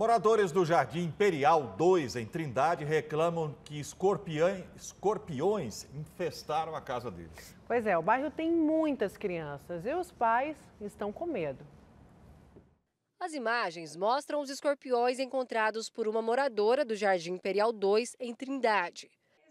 Moradores do Jardim Imperial 2, em Trindade, reclamam que escorpiões infestaram a casa deles. Pois é, o bairro tem muitas crianças e os pais estão com medo. As imagens mostram os escorpiões encontrados por uma moradora do Jardim Imperial 2, em Trindade.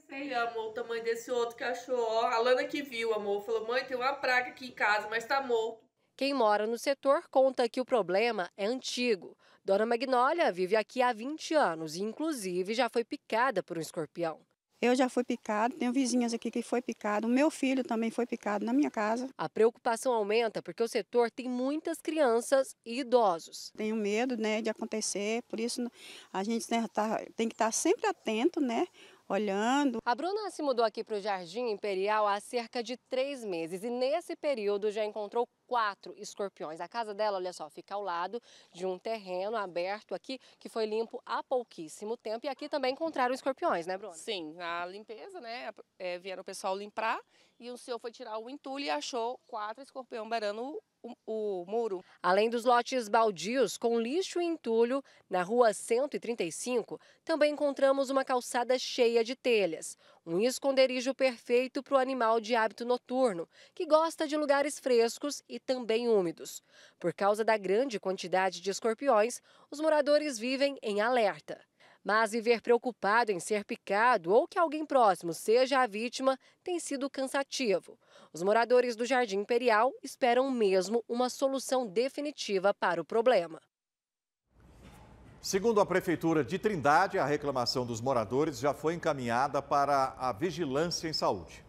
Sei, amor, o tamanho desse outro cachorro. A Lana que viu, amor, falou: mãe, tem uma praga aqui em casa, mas tá morto. Quem mora no setor conta que o problema é antigo. Dona Magnólia vive aqui há 20 anos e, inclusive, já foi picada por um escorpião. Eu já fui picado, tenho vizinhas aqui que foi picado, o meu filho também foi picado na minha casa. A preocupação aumenta porque o setor tem muitas crianças e idosos. Tenho medo, né, de acontecer, por isso a gente né, tá, tem que estar sempre atento, né, olhando. A Bruna se mudou aqui para o Jardim Imperial há cerca de três meses e nesse período já encontrou quatro escorpiões. A casa dela, olha só, fica ao lado de um terreno aberto aqui que foi limpo há pouquíssimo tempo e aqui também encontraram escorpiões, né, Bruno? Sim, a limpeza, né? É, vieram o pessoal limpar e o senhor foi tirar o entulho e achou quatro escorpiões beirando o, o, muro. Além dos lotes baldios com lixo e entulho, na rua 135 também encontramos uma calçada cheia de telhas. Um esconderijo perfeito para o animal de hábito noturno, que gosta de lugares frescos e também úmidos. Por causa da grande quantidade de escorpiões, os moradores vivem em alerta. Mas viver preocupado em ser picado ou que alguém próximo seja a vítima tem sido cansativo. Os moradores do Jardim Imperial esperam mesmo uma solução definitiva para o problema. Segundo a Prefeitura de Trindade, a reclamação dos moradores já foi encaminhada para a Vigilância em Saúde.